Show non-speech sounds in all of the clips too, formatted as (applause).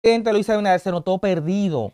presidente Luis Abinader se notó perdido.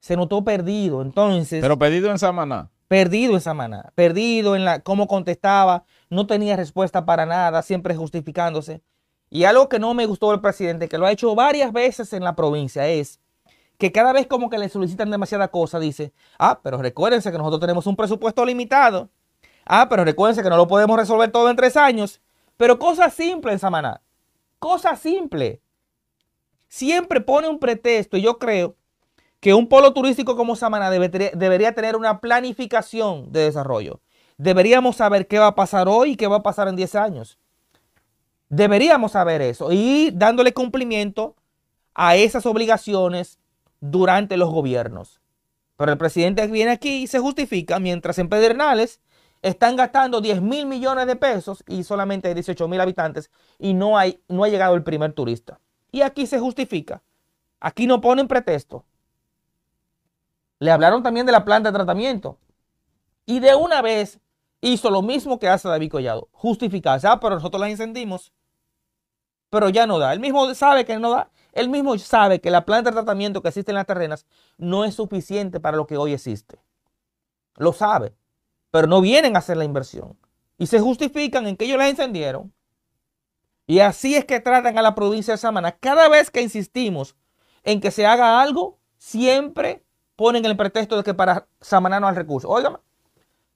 Se notó perdido. Entonces. Pero perdido en Samaná. Perdido en Samaná. Perdido en la cómo contestaba. No tenía respuesta para nada, siempre justificándose. Y algo que no me gustó del presidente, que lo ha hecho varias veces en la provincia, es que cada vez como que le solicitan demasiada cosa, dice, ah, pero recuérdense que nosotros tenemos un presupuesto limitado. Ah, pero recuérdense que no lo podemos resolver todo en tres años. Pero cosas simples en Samaná. cosa simple siempre pone un pretexto y yo creo que un polo turístico como Samaná debería, debería tener una planificación de desarrollo. Deberíamos saber qué va a pasar hoy y qué va a pasar en 10 años. Deberíamos saber eso y dándole cumplimiento a esas obligaciones durante los gobiernos. Pero el presidente viene aquí y se justifica mientras en Pedernales están gastando 10 mil millones de pesos y solamente hay 18 mil habitantes y no, hay, no ha llegado el primer turista y aquí se justifica. Aquí no ponen pretexto. Le hablaron también de la planta de tratamiento. Y de una vez hizo lo mismo que hace David Collado. Justificarse. Ah, pero nosotros la encendimos. Pero ya no da. Él mismo sabe que no da. Él mismo sabe que la planta de tratamiento que existe en las terrenas no es suficiente para lo que hoy existe. Lo sabe. Pero no vienen a hacer la inversión. Y se justifican en que ellos la encendieron. Y así es que tratan a la provincia de Samaná. Cada vez que insistimos en que se haga algo, siempre ponen el pretexto de que para Samaná no hay recursos. Oigan,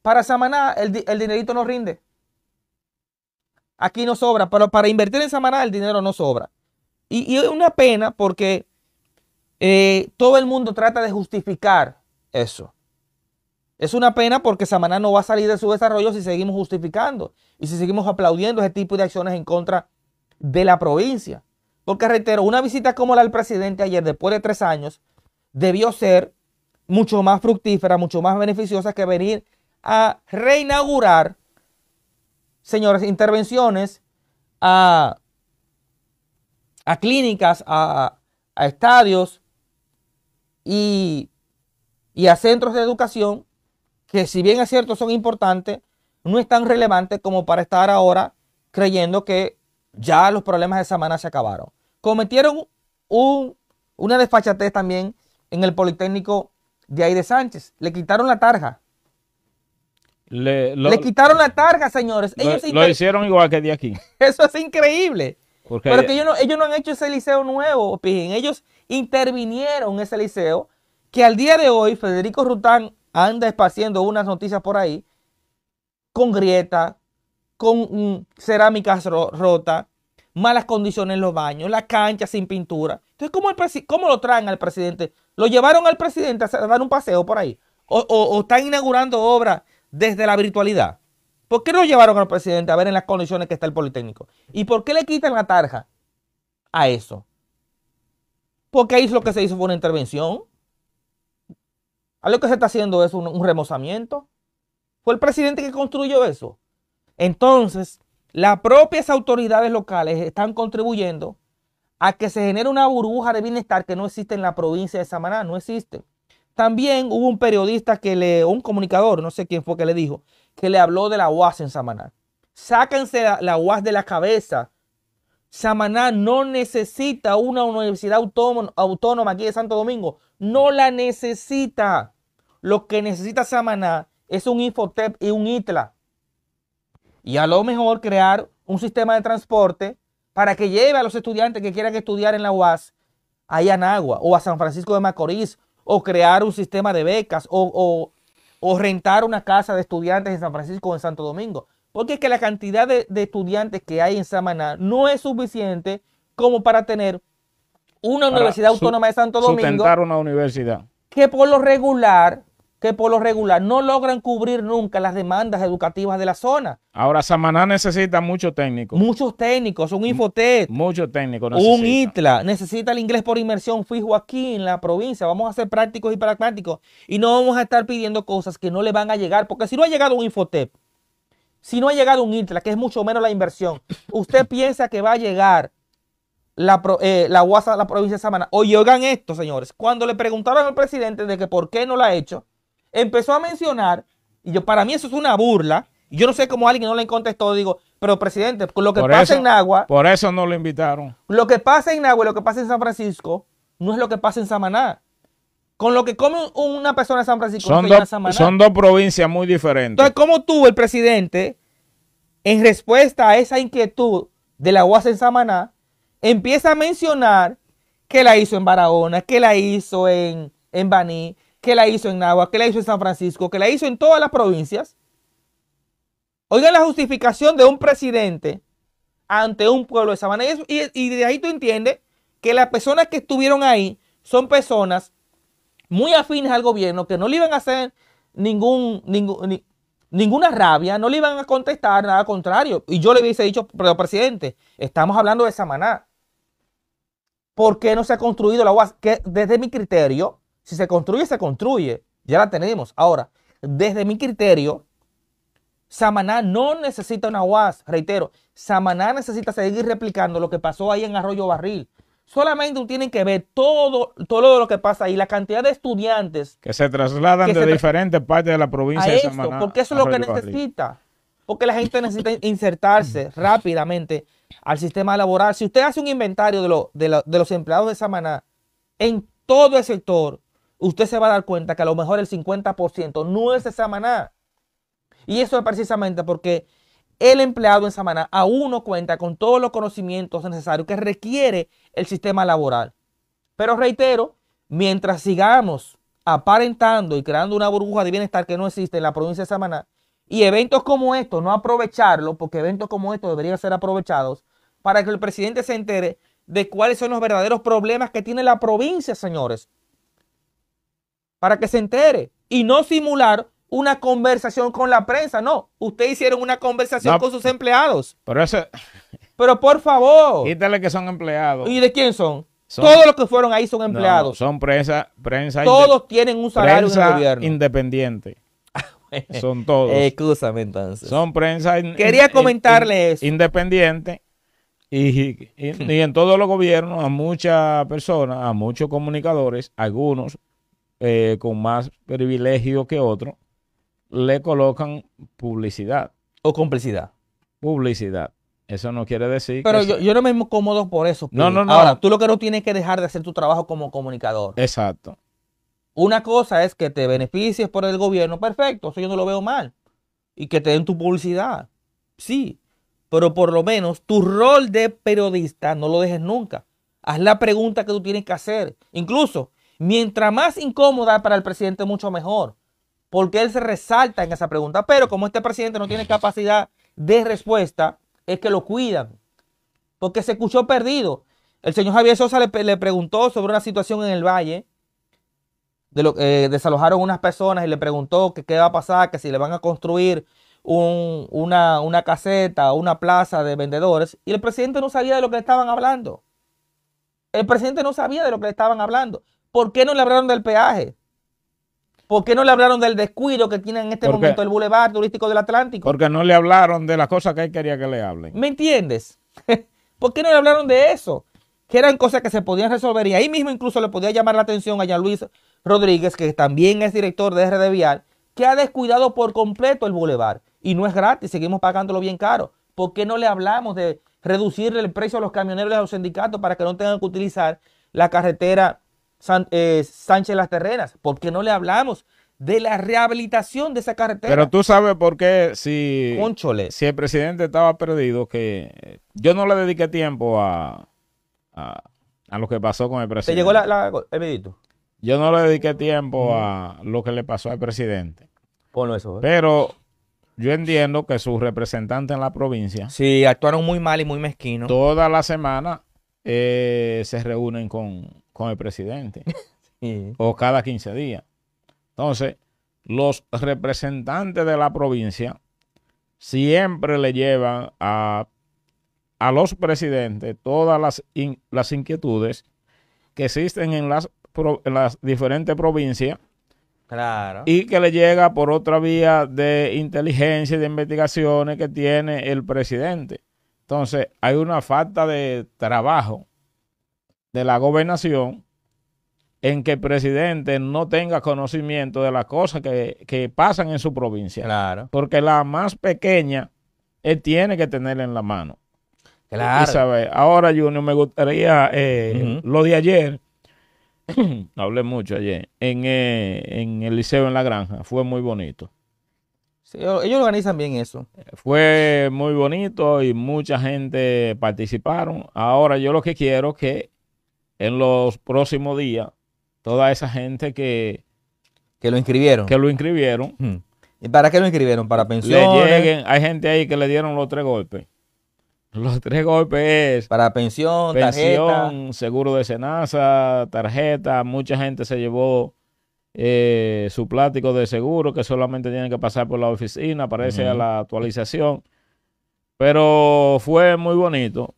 para Samaná el, dinerito no rinde. Aquí no sobra, pero para invertir en Samaná el dinero no sobra. Y, es una pena porque eh, todo el mundo trata de justificar eso. Es una pena porque Samaná no va a salir de su desarrollo si seguimos justificando y si seguimos aplaudiendo ese tipo de acciones en contra de la provincia. Porque reitero, una visita como la del presidente ayer, después de tres años, debió ser mucho más fructífera, mucho más beneficiosa que venir a reinaugurar, señores, intervenciones a, a clínicas, a, estadios y, y a centros de educación que si bien es cierto son importantes, no es tan relevante como para estar ahora creyendo que ya los problemas de semana se acabaron. Cometieron un, una desfachatez también en el Politécnico de Aire Sánchez. Le quitaron la tarja. Le, quitaron la tarja, señores. lo, hicieron igual que de aquí. (laughs) Eso es increíble. Porque ellos no, han hecho ese liceo nuevo, Pijín. Ellos intervinieron en ese liceo que al día de hoy Federico Rután anda espaciendo unas noticias por ahí con grieta, con mm, cerámicas rotas, malas condiciones en los baños, la cancha sin pintura. Entonces, ¿cómo, lo traen al presidente? ¿Lo llevaron al presidente a dar un paseo por ahí? ¿O, están inaugurando obras desde la virtualidad? ¿Por qué no llevaron al presidente a ver en las condiciones que está el Politécnico? ¿Y por qué le quitan la tarja a eso? Porque ahí lo que se hizo fue una intervención. A lo que se está haciendo es un remozamiento. Fue el presidente que construyó eso. Entonces, las propias autoridades locales están contribuyendo a que se genere una burbuja de bienestar que no existe en la provincia de Samaná, no existe. También hubo un periodista que le, un comunicador, no sé quién fue que le dijo, que le habló de la UAS en Samaná. Sáquense la, UAS de la cabeza. Samaná no necesita una universidad autónoma, autónoma aquí de Santo Domingo. No la necesita. Lo que necesita Samaná es un Infotep y un ITLA. Y a lo mejor crear un sistema de transporte para que lleve a los estudiantes que quieran estudiar en la UAS allá a Yanagua o a San Francisco de Macorís o crear un sistema de becas o, rentar una casa de estudiantes en San Francisco o en Santo Domingo. Porque es que la cantidad de, estudiantes que hay en Samaná no es suficiente como para tener una universidad autónoma de Santo Domingo. Sustentar una universidad. Que por lo regular que por lo regular no logran cubrir nunca las demandas educativas de la zona. Ahora, Samaná necesita muchos técnicos. Muchos técnicos, un Infotet. Muchos técnicos. Un ITLA. Necesita el inglés por inmersión fijo aquí en la provincia. Vamos a ser prácticos y pragmáticos. Y no vamos a estar pidiendo cosas que no le van a llegar. Porque si no ha llegado un Infotep, si no ha llegado un ITLA, que es mucho menos la inversión, usted (laughs) piensa que va a llegar la, eh, la la provincia de Samaná. Oye, oigan esto, señores. Cuando le preguntaron al presidente de que por qué no lo ha hecho, empezó a mencionar, y yo para mí eso es una burla, yo no sé cómo alguien no le contestó, digo, pero presidente, lo que pasa en Agua... Por eso no lo invitaron. Lo que pasa en Agua, lo que pasa en San Francisco, no es lo que pasa en Samaná. Con lo que come una persona en San Francisco, son, son dos provincias muy diferentes. Entonces, ¿cómo tuvo el presidente, en respuesta a esa inquietud de la UAS en Samaná, empieza a mencionar que la hizo en Barahona, que la hizo en, en Baní, que la hizo en Nagua, que la hizo en San Francisco, que la hizo en todas las provincias. Oigan la justificación de un presidente ante un pueblo de Samaná Y, de ahí tú entiendes que las personas que estuvieron ahí son personas muy afines al gobierno, que no le iban a hacer ninguna rabia, no le iban a contestar nada contrario. Y yo le hubiese dicho, pero presidente, estamos hablando de Samaná. ¿Por qué no se ha construido la UAS? Que desde mi criterio, si se construye, se construye. Ya la tenemos. Ahora, desde mi criterio, Samaná no necesita una UAS. Reitero, Samaná necesita seguir replicando lo que pasó ahí en Arroyo Barril. Solamente tienen que ver todo, todo lo que pasa ahí, la cantidad de estudiantes. Que se trasladan de diferentes partes de la provincia de Samaná. Esto, porque eso es lo que necesita. Porque la gente necesita insertarse (clears throat) rápidamente al sistema laboral. Si usted hace un inventario de, de los empleados de Samaná en todo el sector, usted se va a dar cuenta que a lo mejor el 50% no es de Samaná. Y eso es precisamente porque el empleado en Samaná aún no cuenta con todos los conocimientos necesarios que requiere el sistema laboral. Pero reitero, mientras sigamos aparentando y creando una burbuja de bienestar que no existe en la provincia de Samaná, y eventos como estos no aprovecharlo, porque eventos como estos deberían ser aprovechados, para que el presidente se entere de cuáles son los verdaderos problemas que tiene la provincia, señores para que se entere y no simular una conversación con la prensa. No, ustedes hicieron una conversación con sus empleados. Pero Pero por favor. Quítale que son empleados. ¿Y de quién son? Todos los que fueron ahí son empleados. son prensa, prensa. Todos tienen un salario en el gobierno. Independiente. (laughs) Ah, son todos. Excúsame entonces. Son prensa. Quería comentarle eso. Independiente. Y, y, (laughs) en todos los gobiernos, a muchas personas, a muchos comunicadores, algunos eh, con más privilegio que otro, le colocan publicidad. O complicidad. Publicidad. Eso no quiere decir. Pero yo, yo, no me incomodo por eso. No, no, no. Ahora, tú lo que no tienes que dejar de hacer tu trabajo como comunicador. Exacto. Una cosa es que te beneficies por el gobierno, perfecto, eso yo no lo veo mal. Y que te den tu publicidad, sí. Pero por lo menos tu rol de periodista no lo dejes nunca. Haz la pregunta que tú tienes que hacer. Incluso Mientras más incómoda para el presidente, mucho mejor. Porque él se resalta en esa pregunta. Pero como este presidente no tiene capacidad de respuesta, es que lo cuidan. Porque se escuchó perdido. El señor Javier Sosa le, preguntó sobre una situación en el valle. De lo, que eh, desalojaron unas personas y le preguntó qué va a pasar, que si le van a construir una, una caseta, una plaza de vendedores. Y el presidente no sabía de lo que le estaban hablando. El presidente no sabía de lo que le estaban hablando. ¿Por qué no le hablaron del peaje? ¿Por qué no le hablaron del descuido que tiene en este momento el boulevard turístico del Atlántico? Porque no le hablaron de las cosas que él quería que le hablen. ¿Me entiendes? (laughs) ¿Por qué no le hablaron de eso? Que eran cosas que se podían resolver y ahí mismo incluso le podía llamar la atención a Jean Luis Rodríguez, que también es director de RD Vial, que ha descuidado por completo el boulevard y no es gratis, seguimos pagándolo bien caro. ¿Por qué no le hablamos de reducir el precio a los camioneros y a los sindicatos para que no tengan que utilizar la carretera eh, Sánchez Las Terrenas? ¿Por qué no le hablamos de la rehabilitación de esa carretera? Pero tú sabes por qué si, si el presidente estaba perdido, que yo no le dediqué tiempo a, a, lo que pasó con el presidente. llegó la, Yo no le dediqué tiempo a lo que le pasó al presidente. Ponlo eso. ¿eh? Pero yo entiendo que sus representantes en la provincia. Sí, actuaron muy mal y muy mezquinos. Toda la semana eh, se reúnen con, con el presidente. (laughs) O cada 15 días. Entonces, los representantes de la provincia siempre le llevan a, a los presidentes todas las, las inquietudes que existen en las, en las diferentes provincias Y que le llega por otra vía de inteligencia y de investigaciones que tiene el presidente. Entonces, hay una falta de trabajo de la gobernación en que el presidente no tenga conocimiento de las cosas que, pasan en su provincia. Claro. Porque la más pequeña, él tiene que tenerla en la mano. Claro. Ahora, Junior, me gustaría eh, lo de ayer. (clears throat) hablé mucho ayer. Eh, en, el Liceo en la Granja. Fue muy bonito. ellos organizan bien eso. Fue muy bonito y mucha gente participaron. Ahora yo lo que quiero es que en los próximos días toda esa gente que... Que lo inscribieron. Que lo inscribieron. Hmm. ¿Y para qué lo inscribieron? Para pensiones. hay gente ahí que le dieron los tres golpes. Los tres golpes Para pensión, pensión seguro de cenaza, tarjeta. Mucha gente se llevó eh, su plástico de seguro que solamente tienen que pasar por la oficina, para a la actualización. Pero fue muy bonito.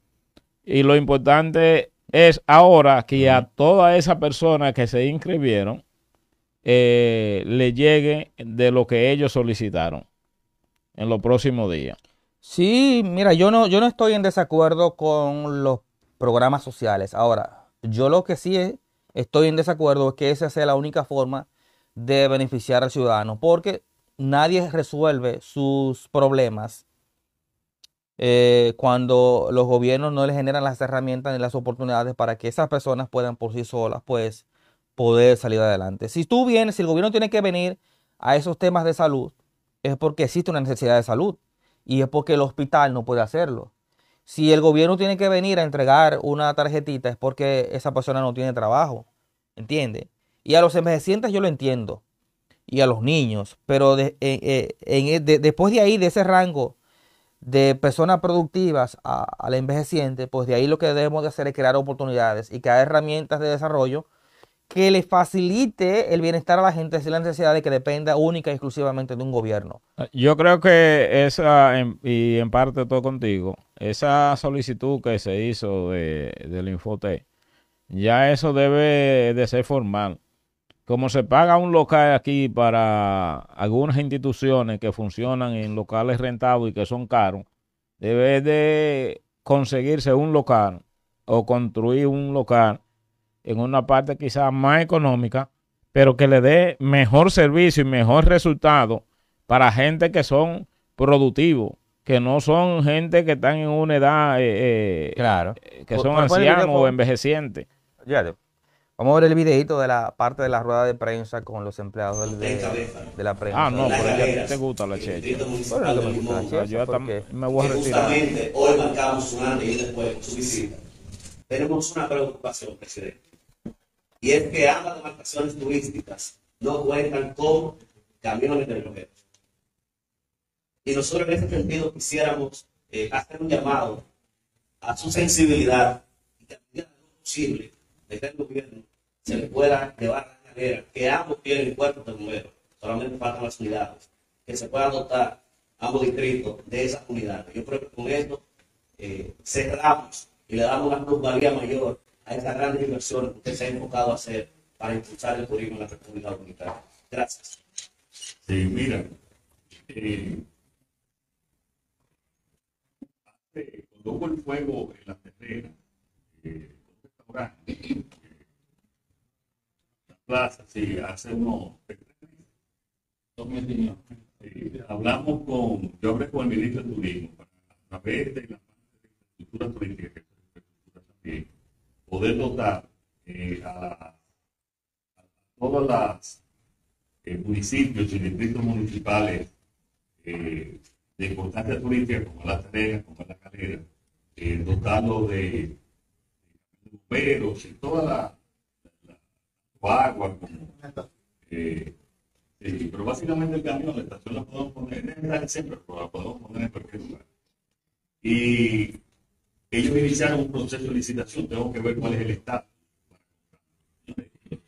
Y lo importante es ahora que a toda esa persona que se inscribieron eh, le llegue de lo que ellos solicitaron en los próximos días. Sí, mira, yo no, yo no estoy en desacuerdo con los programas sociales. Ahora, yo lo que sí es, estoy en desacuerdo es que esa sea la única forma de beneficiar al ciudadano, porque nadie resuelve sus problemas eh, cuando los gobiernos no les generan las herramientas ni las oportunidades para que esas personas puedan por sí solas, pues, poder salir adelante. Si tú vienes, si el gobierno tiene que venir a esos temas de salud, es porque existe una necesidad de salud y es porque el hospital no puede hacerlo. Si el gobierno tiene que venir a entregar una tarjetita es porque esa persona no tiene trabajo, ¿entiende? Y a los envejecientes yo lo entiendo y a los niños, pero eh, eh, después de ahí, de ese rango, de personas productivas a, la envejeciente, pues de ahí lo que debemos de hacer es crear oportunidades y crear herramientas de desarrollo que le facilite el bienestar a la gente sin la necesidad de que dependa única y exclusivamente de un gobierno. Ah, yo creo que esa, y en parte todo contigo, esa solicitud que se hizo de, del Infote ya eso debe de ser formal como se paga un local aquí para algunas instituciones que funcionan en locales rentados y que son caros, debe de conseguirse un local o construir un local en una parte quizás más económica, pero que le dé mejor servicio y mejor resultado para gente que son productivos, que no son gente que están en una edad, eh, eh, claro. que son ancianos o envejecientes. Ya, Vamos a ver el videito de la parte de la rueda de prensa con los empleados de, la prensa. Ah, no, pero a te gusta la checha. Yo porque me voy a retirar. Justamente hoy marcamos un año y después su visita. Tenemos una preocupación, presidente. Y es que ambas demarcaciones turísticas no cuentan con camiones de bloqueos. Y nosotros en ese sentido quisiéramos eh, hacer un llamado a su sensibilidad y que a medida posible está el gobierno, se le pueda llevar a la carrera, que ambos tienen el cuerpo de número, solamente faltan las unidades, que se pueda dotar ambos distritos de esas unidades. Yo creo que con esto eh, cerramos y le damos una plusvalía mayor a esas grandes inversiones que usted se ha enfocado a hacer para impulsar el turismo en la República Dominicana. Gracias. Sí, mira. Eh, cuando hubo el fuego en la terrena, eh, la Plaza, si hacemos hablamos con, yo hablé con el ministro de Turismo, para, a de la infraestructura turística, poder dotar eh, a, todas las eh, municipios y distritos municipales eh, de importancia turística, como la Tarea, como la Calera, dotarlo de pero y toda la, la, agua, como, eh, pero básicamente el camión, la estación la podemos poner en el centro, pero la podemos poner en cualquier lugar. Y ellos iniciaron un proceso de licitación, tengo que ver cuál es el estado.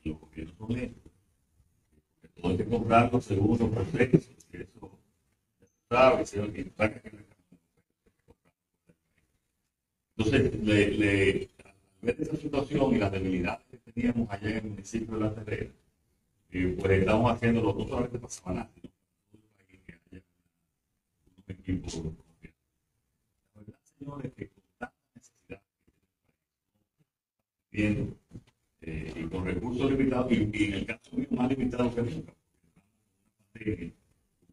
Los gobiernos son lentos. Todo hay que comprarlo según los procesos, que eso sabe, se que Entonces, le, de esa situación y las debilidades que teníamos allá en el municipio de La Terrera, eh, pues estamos haciendo los dos solamente sino para el que La verdad, señores, que con tanta necesidad que eh, y con recursos limitados, y, en el caso mío más limitado que nunca, porque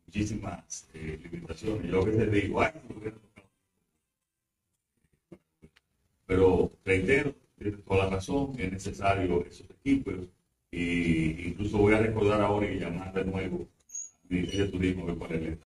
muchísimas eh, limitaciones. Yo que desde igual Pero reitero, tiene toda la razón, es necesario esos equipos. e incluso voy a recordar ahora y llamar de nuevo mi de turismo que para